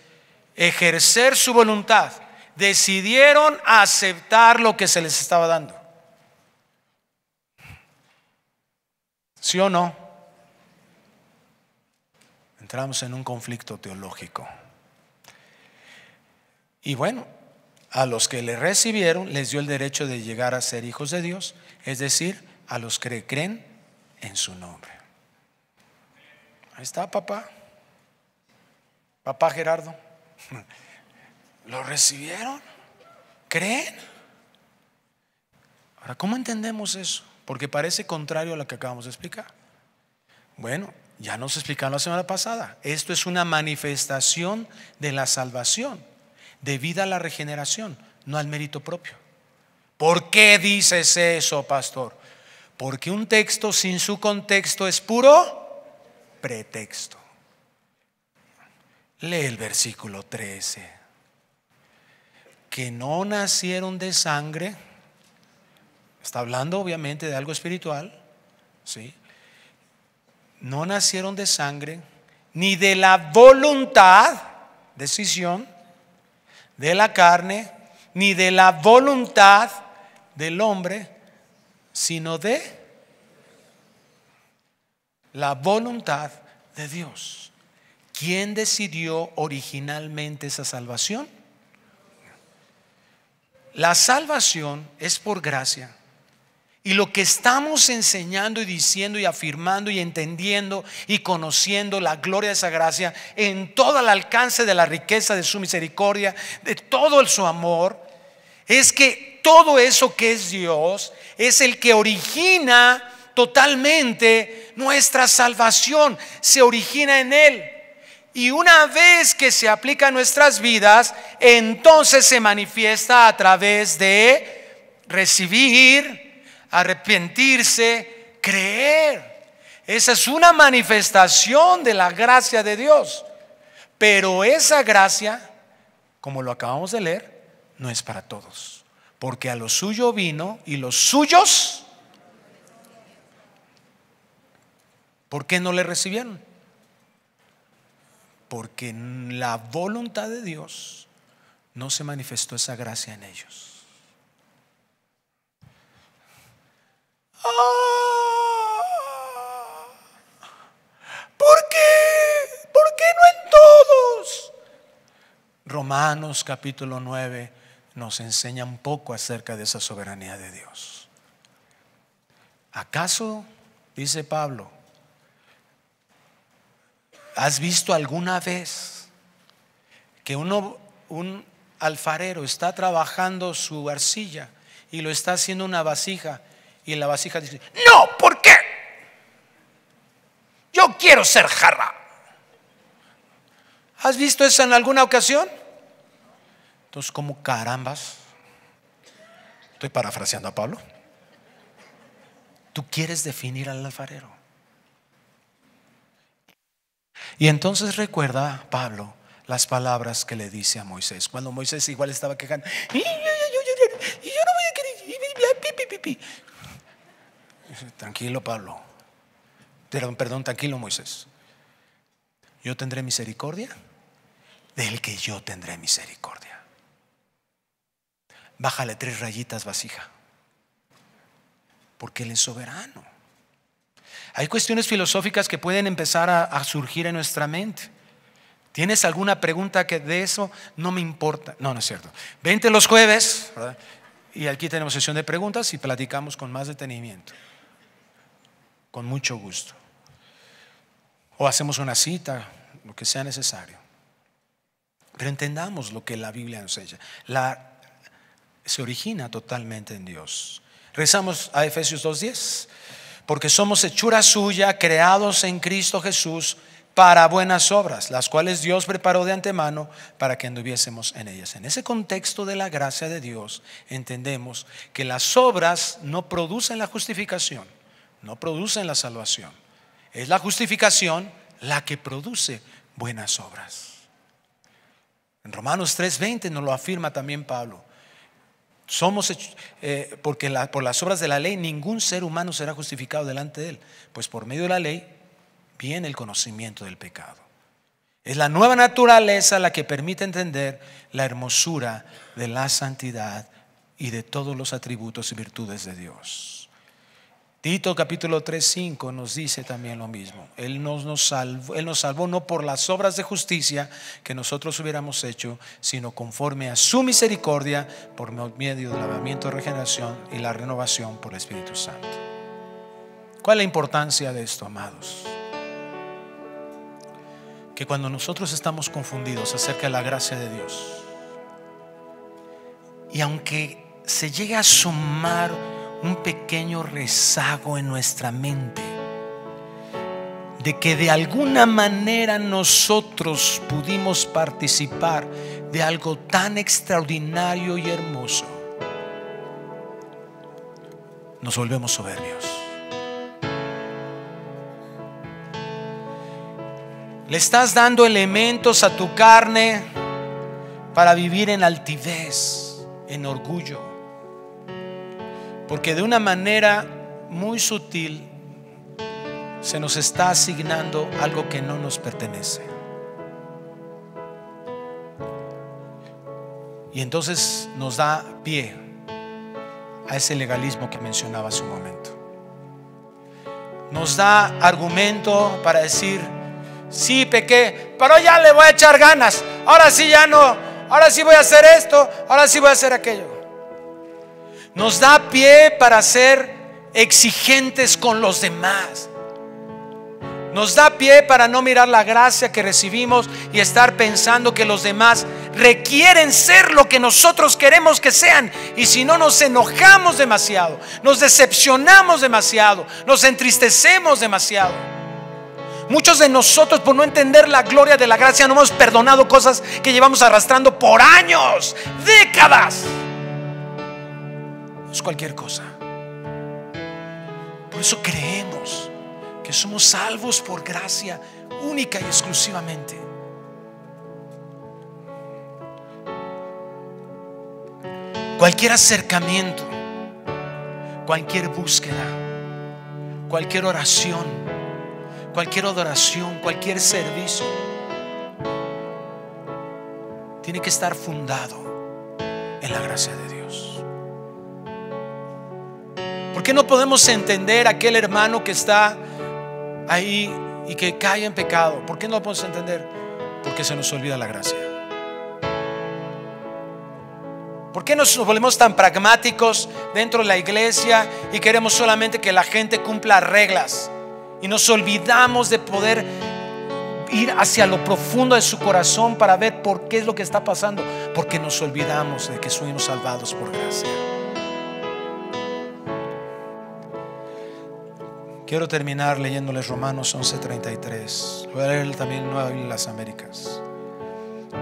ejercer su voluntad. Decidieron aceptar lo que se les estaba dando. ¿Sí o no? Entramos en un conflicto teológico. Y bueno, a los que le recibieron les dio el derecho de llegar a ser hijos de Dios, es decir, a los que creen en su nombre. Ahí está, papá. Papá Gerardo. ¿Lo recibieron? ¿Creen? Ahora, ¿cómo entendemos eso? Porque parece contrario a lo que acabamos de explicar. Bueno, ya nos explicaron la semana pasada. Esto es una manifestación de la salvación debida a la regeneración, no al mérito propio. ¿Por qué dices eso, pastor? Porque un texto sin su contexto es puro pretexto. Lee el versículo 13. Que no nacieron de sangre, está hablando obviamente de algo espiritual, ¿sí? No nacieron de sangre, ni de la voluntad, decisión, de la carne, ni de la voluntad del hombre, sino de la voluntad de Dios. ¿Quién decidió originalmente esa salvación? La salvación es por gracia y lo que estamos enseñando y diciendo y afirmando y entendiendo y conociendo la gloria de esa gracia en todo el alcance de la riqueza de su misericordia, de todo el, su amor, es que todo eso que es Dios es el que origina totalmente nuestra salvación, se origina en Él. Y una vez que se aplica a nuestras vidas, entonces se manifiesta a través de recibir, arrepentirse, creer. Esa es una manifestación de la gracia de Dios. Pero esa gracia, como lo acabamos de leer, no es para todos. Porque a lo suyo vino y los suyos, ¿por qué no le recibieron? Porque en la voluntad de Dios no se manifestó esa gracia en ellos. Ah. ¿Por qué? ¿Por qué no en todos? Romanos capítulo 9 nos enseña un poco acerca de esa soberanía de Dios. ¿Acaso, dice Pablo, has visto alguna vez que uno, un alfarero está trabajando su arcilla y lo está haciendo una vasija y la vasija dice, no, ¿por qué? Yo quiero ser jarra. ¿Has visto eso en alguna ocasión? Entonces, como carambas, estoy parafraseando a Pablo, tú quieres definir al alfarero. Y entonces recuerda, Pablo, las palabras que le dice a Moisés. Cuando Moisés igual estaba quejando, y yo no voy a querer, tranquilo Pablo, perdón, perdón, tranquilo Moisés. Yo tendré misericordia del que yo tendré misericordia. Bájale tres rayitas vasija, porque Él es soberano. Hay cuestiones filosóficas que pueden empezar a, surgir en nuestra mente. ¿Tienes alguna pregunta que de eso no me importa? No, no es cierto. Vente los jueves y aquí tenemos sesión de preguntas y platicamos con más detenimiento con mucho gusto. O hacemos una cita, lo que sea necesario. Pero entendamos lo que la Biblia nos enseña. La, se origina totalmente en Dios. Rezamos a Efesios 2.10. Porque somos hechura suya, creados en Cristo Jesús para buenas obras, las cuales Dios preparó de antemano para que anduviésemos en ellas. En ese contexto de la gracia de Dios entendemos que las obras no producen la justificación no producen la salvación. Es la justificación la que produce buenas obras. En Romanos 3:20 nos lo afirma también Pablo. Somos eh, porque por las obras de la ley ningún ser humano será justificado delante de él, pues por medio de la ley viene el conocimiento del pecado. Es la nueva naturaleza la que permite entender la hermosura de la santidad y de todos los atributos y virtudes de Dios. Tito capítulo 3, 5 nos dice también lo mismo. Él nos, nos salvó, él nos salvó no por las obras de justicia que nosotros hubiéramos hecho, sino conforme a su misericordia por medio del lavamiento de regeneración y la renovación por el Espíritu Santo. ¿Cuál es la importancia de esto, amados? Que cuando nosotros estamos confundidos acerca de la gracia de Dios, y aunque se llegue a sumar un pequeño rezago en nuestra mente de que de alguna manera nosotros pudimos participar de algo tan extraordinario y hermoso, nos volvemos soberbios. Le estás dando elementos a tu carne para vivir en altivez, en orgullo. Porque de una manera muy sutil se nos está asignando algo que no nos pertenece. Y entonces nos da pie a ese legalismo que mencionaba hace un momento. Nos da argumento para decir, sí pequé, pero ya le voy a echar ganas, ahora sí ya no, ahora sí voy a hacer esto, ahora sí voy a hacer aquello nos da pie para ser exigentes con los demás. Nos da pie para no mirar la gracia que recibimos y estar pensando que los demás requieren ser lo que nosotros queremos que sean. Y si no, nos enojamos demasiado, nos decepcionamos demasiado, nos entristecemos demasiado. Muchos de nosotros, por no entender la gloria de la gracia, no hemos perdonado cosas que llevamos arrastrando por años, décadas es cualquier cosa. Por eso creemos que somos salvos por gracia única y exclusivamente. Cualquier acercamiento, cualquier búsqueda, cualquier oración, cualquier adoración, cualquier servicio, tiene que estar fundado en la gracia de Dios. ¿Por qué no podemos entender a aquel hermano que está ahí y que cae en pecado? ¿Por qué no lo podemos entender? Porque se nos olvida la gracia. ¿Por qué nos volvemos tan pragmáticos dentro de la iglesia y queremos solamente que la gente cumpla reglas? Y nos olvidamos de poder ir hacia lo profundo de su corazón para ver por qué es lo que está pasando. Porque nos olvidamos de que somos salvados por gracia. Quiero terminar leyéndoles Romanos 11:33. Voy a leer también Nueva las Américas.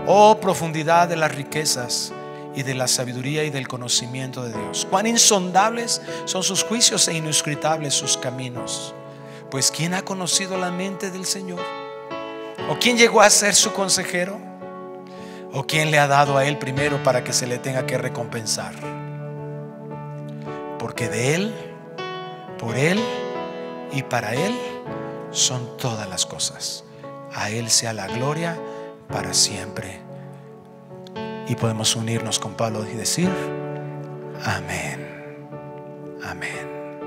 Oh profundidad de las riquezas y de la sabiduría y del conocimiento de Dios. Cuán insondables son sus juicios e inuscritables sus caminos. Pues ¿quién ha conocido la mente del Señor? ¿O quién llegó a ser su consejero? ¿O quién le ha dado a Él primero para que se le tenga que recompensar? Porque de Él, por Él, y para Él son todas las cosas. A Él sea la gloria para siempre. Y podemos unirnos con Pablo y decir, amén, amén.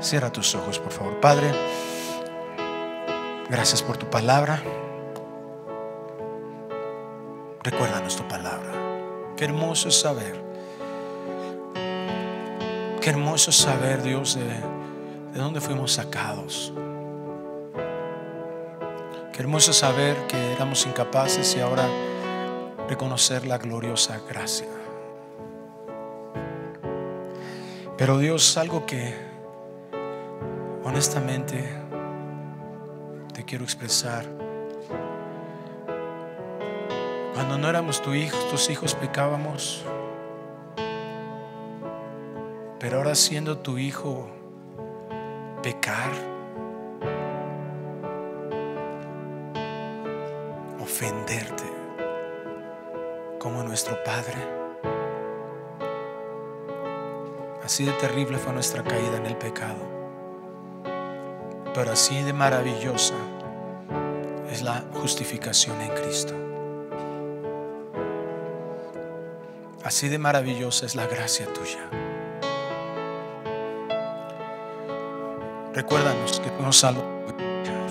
Cierra tus ojos, por favor, Padre. Gracias por tu palabra. Recuérdanos tu palabra. Qué hermoso es saber. Qué hermoso saber, Dios, de de dónde fuimos sacados. Qué hermoso saber que éramos incapaces y ahora reconocer la gloriosa gracia. Pero Dios, algo que honestamente te quiero expresar. Cuando no éramos tu hijo, tus hijos pecábamos, pero ahora siendo tu hijo, pecar, ofenderte como nuestro Padre. Así de terrible fue nuestra caída en el pecado, pero así de maravillosa es la justificación en Cristo. Así de maravillosa es la gracia tuya. Recuérdanos que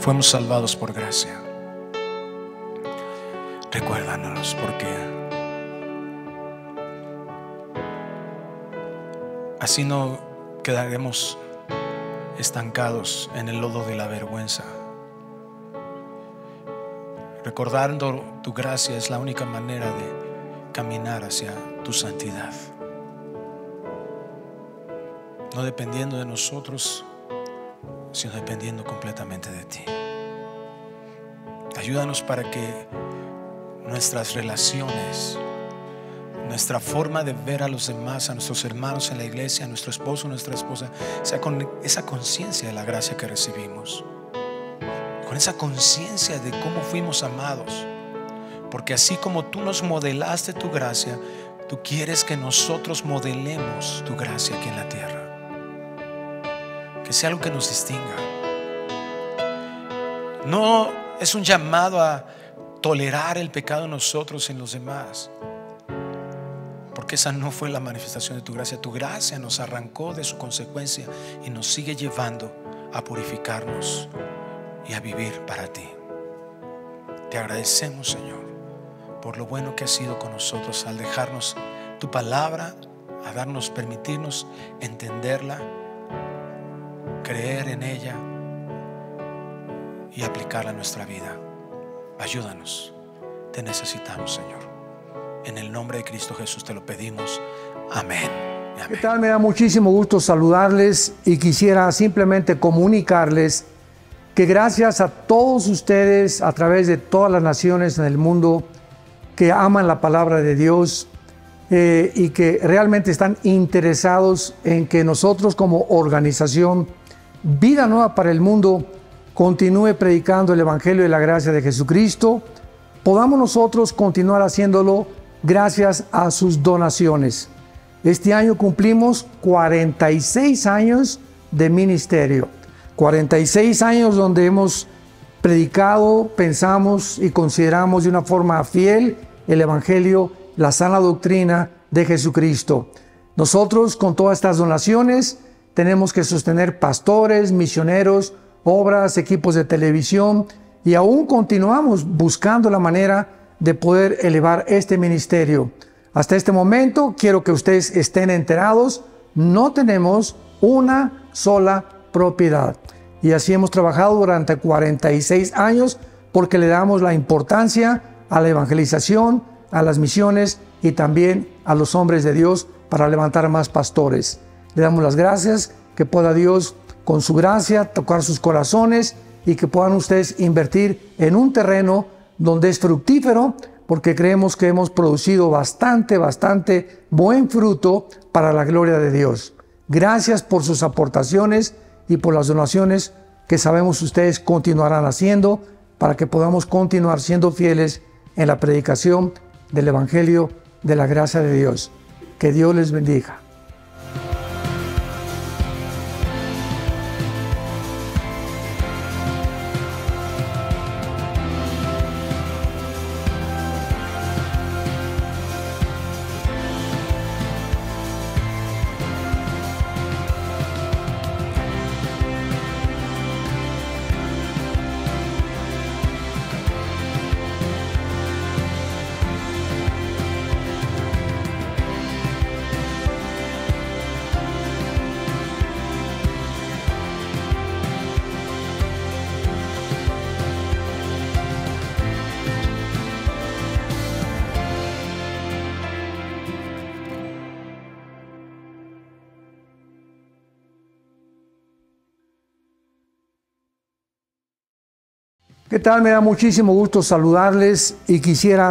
fuimos salvados, por gracia. Recuérdanos porque así no quedaremos estancados en el lodo de la vergüenza. Recordando tu gracia es la única manera de caminar hacia tu santidad. No dependiendo de nosotros, sino dependiendo completamente de ti. Ayúdanos para que nuestras relaciones, nuestra forma de ver a los demás, a nuestros hermanos en la iglesia, a nuestro esposo, nuestra esposa, sea con esa conciencia de la gracia que recibimos, con esa conciencia de cómo fuimos amados, porque así como tú nos modelaste tu gracia, tú quieres que nosotros modelemos tu gracia aquí en la tierra que sea algo que nos distinga. No es un llamado a tolerar el pecado en nosotros, en los demás, porque esa no fue la manifestación de tu gracia. Tu gracia nos arrancó de su consecuencia y nos sigue llevando a purificarnos y a vivir para ti. Te agradecemos, Señor, por lo bueno que has sido con nosotros al dejarnos tu palabra, a darnos, permitirnos entenderla creer en ella y aplicarla a nuestra vida. Ayúdanos. Te necesitamos, Señor. En el nombre de Cristo Jesús te lo pedimos. Amén. ¿Qué tal? Me da muchísimo gusto saludarles y quisiera simplemente comunicarles que gracias a todos ustedes a través de todas las naciones en el mundo que aman la palabra de Dios eh, y que realmente están interesados en que nosotros como organización Vida Nueva para el Mundo continúe predicando el Evangelio y la gracia de Jesucristo, podamos nosotros continuar haciéndolo gracias a sus donaciones. Este año cumplimos 46 años de ministerio, 46 años donde hemos predicado, pensamos y consideramos de una forma fiel el Evangelio, la sana doctrina de Jesucristo. Nosotros con todas estas donaciones tenemos que sostener pastores, misioneros, obras, equipos de televisión y aún continuamos buscando la manera de poder elevar este ministerio. Hasta este momento quiero que ustedes estén enterados, no tenemos una sola propiedad. Y así hemos trabajado durante 46 años porque le damos la importancia a la evangelización, a las misiones y también a los hombres de Dios para levantar más pastores. Le damos las gracias, que pueda Dios con su gracia tocar sus corazones y que puedan ustedes invertir en un terreno donde es fructífero, porque creemos que hemos producido bastante, bastante buen fruto para la gloria de Dios. Gracias por sus aportaciones y por las donaciones que sabemos ustedes continuarán haciendo para que podamos continuar siendo fieles en la predicación del Evangelio de la gracia de Dios. Que Dios les bendiga. ¿Qué tal? Me da muchísimo gusto saludarles y quisiera